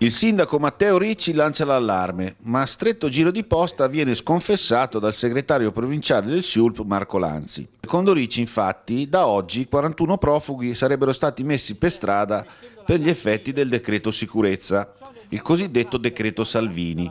Il sindaco Matteo Ricci lancia l'allarme, ma a stretto giro di posta viene sconfessato dal segretario provinciale del SIULP Marco Lanzi. Secondo Ricci, infatti, da oggi 41 profughi sarebbero stati messi per strada per gli effetti del decreto sicurezza, il cosiddetto decreto Salvini,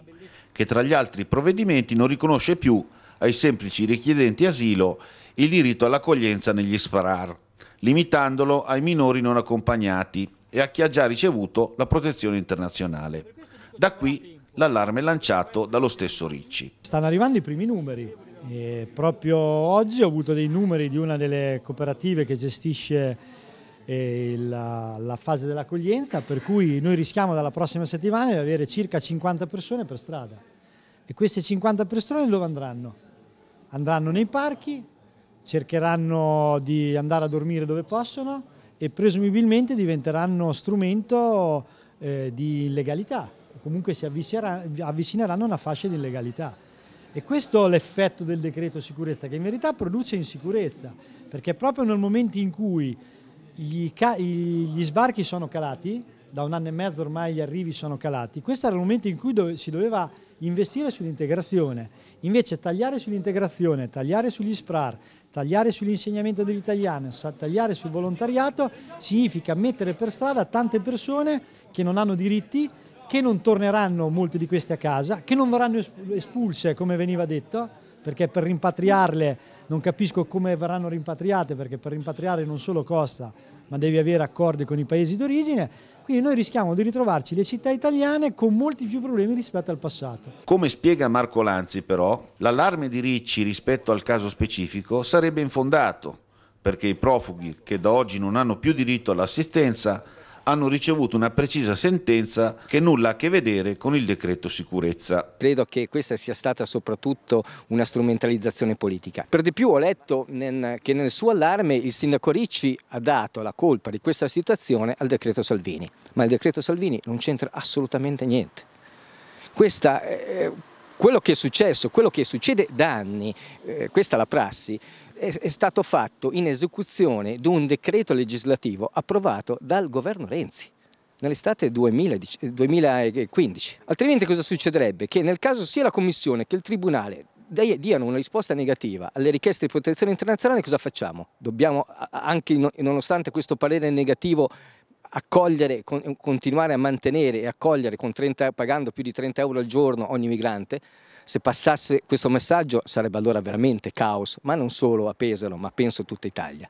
che tra gli altri provvedimenti non riconosce più ai semplici richiedenti asilo il diritto all'accoglienza negli SPRAR, limitandolo ai minori non accompagnati e a chi ha già ricevuto la protezione internazionale. Da qui l'allarme lanciato dallo stesso Ricci. Stanno arrivando i primi numeri. E proprio oggi ho avuto dei numeri di una delle cooperative che gestisce eh, la, la fase dell'accoglienza, per cui noi rischiamo dalla prossima settimana di avere circa 50 persone per strada. E queste 50 persone dove andranno? Andranno nei parchi, cercheranno di andare a dormire dove possono, e presumibilmente diventeranno strumento eh, di illegalità, comunque si avvicineranno a una fascia di illegalità. E questo è l'effetto del decreto sicurezza, che in verità produce insicurezza, perché proprio nel momento in cui gli, gli sbarchi sono calati, da un anno e mezzo ormai gli arrivi sono calati, questo era il momento in cui dove si doveva investire sull'integrazione. Invece tagliare sull'integrazione, tagliare sugli SPRAR, tagliare sull'insegnamento dell'italiano, tagliare sul volontariato significa mettere per strada tante persone che non hanno diritti, che non torneranno molti di questi a casa, che non verranno espulse come veniva detto, perché per rimpatriarle non capisco come verranno rimpatriate, perché per rimpatriare non solo costa, ma devi avere accordi con i paesi d'origine. Quindi noi rischiamo di ritrovarci le città italiane con molti più problemi rispetto al passato. Come spiega Marco Lanzi però, l'allarme di Ricci rispetto al caso specifico sarebbe infondato, perché i profughi che da oggi non hanno più diritto all'assistenza hanno ricevuto una precisa sentenza che nulla ha a che vedere con il decreto sicurezza. Credo che questa sia stata soprattutto una strumentalizzazione politica. Per di più ho letto che nel suo allarme il sindaco Ricci ha dato la colpa di questa situazione al decreto Salvini, ma il decreto Salvini non c'entra assolutamente niente. Questa, eh, quello che è successo, quello che succede da anni, eh, questa è la prassi, è, è stato fatto in esecuzione di un decreto legislativo approvato dal governo Renzi nell'estate 2015. Altrimenti cosa succederebbe? Che nel caso sia la Commissione che il Tribunale diano una risposta negativa alle richieste di protezione internazionale, cosa facciamo? Dobbiamo, anche nonostante questo parere negativo accogliere, con, continuare a mantenere e accogliere 30, pagando più di 30 euro al giorno ogni migrante, se passasse questo messaggio sarebbe allora veramente caos, ma non solo a Pesaro, ma penso tutta Italia.